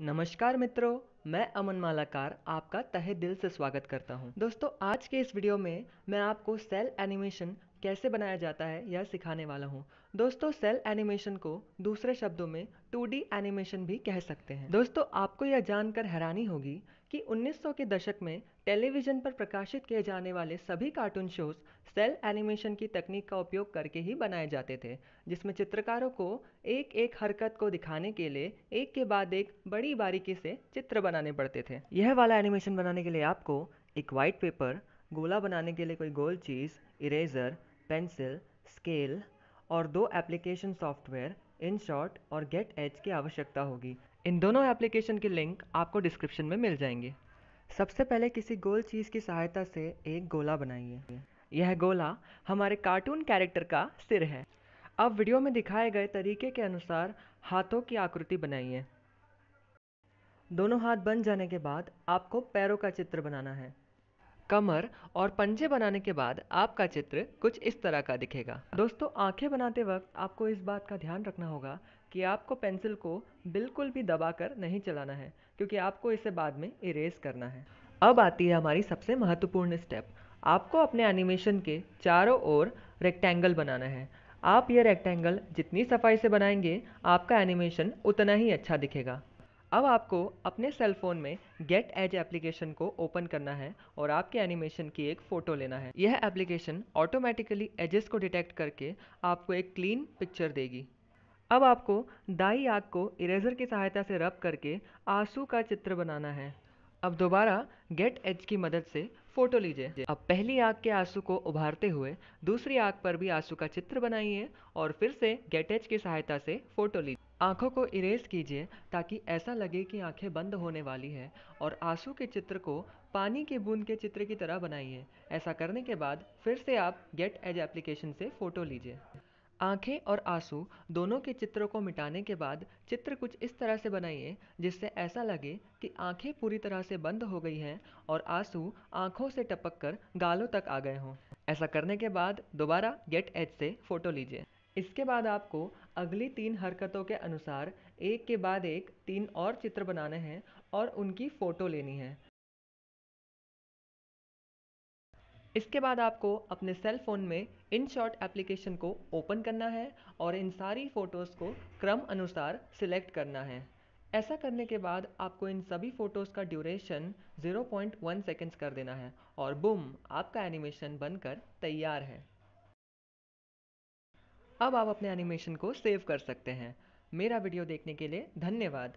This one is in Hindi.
नमस्कार मित्रों मैं अमन मालाकार आपका तहे दिल से स्वागत करता हूं। दोस्तों आज के इस वीडियो में मैं आपको सेल एनिमेशन कैसे बनाया जाता है यह सिखाने वाला हूँ दोस्तों सेल एनिमेशन को दूसरे शब्दों में 2D एनिमेशन भी कह सकते हैं दोस्तों आपको यह जानकर हैरानी होगी कि 1900 के दशक में टेलीविज़न पर प्रकाशित किए जाने वाले सभी कार्टून शोज सेल एनिमेशन की तकनीक का उपयोग करके ही बनाए जाते थे जिसमें चित्रकारों को एक एक हरकत को दिखाने के लिए एक के बाद एक बड़ी बारीकी से चित्र बनाने पड़ते थे यह वाला एनिमेशन बनाने के लिए आपको एक वाइट पेपर गोला बनाने के लिए कोई गोल चीज़ इरेजर पेंसिल स्केल और दो एप्लीकेशन सॉफ्टवेयर इन शॉर्ट और गेट एच की आवश्यकता होगी इन दोनों एप्लीकेशन के लिंक आपको डिस्क्रिप्शन में मिल जाएंगे सबसे पहले किसी गोल चीज़ की सहायता से एक गोला बनाइए यह गोला हमारे कार्टून कैरेक्टर का सिर है अब वीडियो में दिखाए गए तरीके के अनुसार हाथों की आकृति बनाइए दोनों हाथ बन जाने के बाद आपको पैरों का चित्र बनाना है कमर और पंजे बनाने के बाद आपका चित्र कुछ इस तरह का दिखेगा दोस्तों आंखें बनाते वक्त आपको इस बात का ध्यान रखना होगा कि आपको पेंसिल को बिल्कुल भी दबाकर नहीं चलाना है क्योंकि आपको इसे बाद में इरेज करना है अब आती है हमारी सबसे महत्वपूर्ण स्टेप आपको अपने एनिमेशन के चारों ओर रेक्टेंगल बनाना है आप ये रेक्टेंगल जितनी सफाई से बनाएंगे आपका एनिमेशन उतना ही अच्छा दिखेगा अब आपको अपने सेल फोन में गेट एज एप्लीकेशन को ओपन करना है और आपके एनिमेशन की एक फ़ोटो लेना है यह एप्लीकेशन ऑटोमेटिकली एजेस को डिटेक्ट करके आपको एक क्लीन पिक्चर देगी अब आपको दाई आग को इरेजर की सहायता से रब करके आंसू का चित्र बनाना है अब दोबारा गेट एज की मदद से फ़ोटो लीजिए अब पहली आग के आंसू को उभारते हुए दूसरी आग पर भी आंसू का चित्र बनाइए और फिर से गेट एज की सहायता से फ़ोटो लीजिए आँखों को इरेज़ कीजिए ताकि ऐसा लगे कि आँखें बंद होने वाली है और आंसू के चित्र को पानी के बूंद के चित्र की तरह बनाइए ऐसा करने के बाद फिर से आप गेट एज एप्लीकेशन से फ़ोटो लीजिए आंखें और आंसू दोनों के चित्रों को मिटाने के बाद चित्र कुछ इस तरह से बनाइए जिससे ऐसा लगे कि आंखें पूरी तरह से बंद हो गई हैं और आंसू आंखों से टपक कर गालों तक आ गए हों ऐसा करने के बाद दोबारा गेट एज से फ़ोटो लीजिए इसके बाद आपको अगली तीन हरकतों के अनुसार एक के बाद एक तीन और चित्र बनाने हैं और उनकी फ़ोटो लेनी है इसके बाद आपको अपने सेल फोन में इन शॉर्ट एप्लीकेशन को ओपन करना है और इन सारी फ़ोटोज़ को क्रम अनुसार सिलेक्ट करना है ऐसा करने के बाद आपको इन सभी फ़ोटोज़ का ड्यूरेशन 0.1 सेकंड्स कर देना है और बुम आपका एनिमेशन बनकर तैयार है अब आप अपने एनिमेशन को सेव कर सकते हैं मेरा वीडियो देखने के लिए धन्यवाद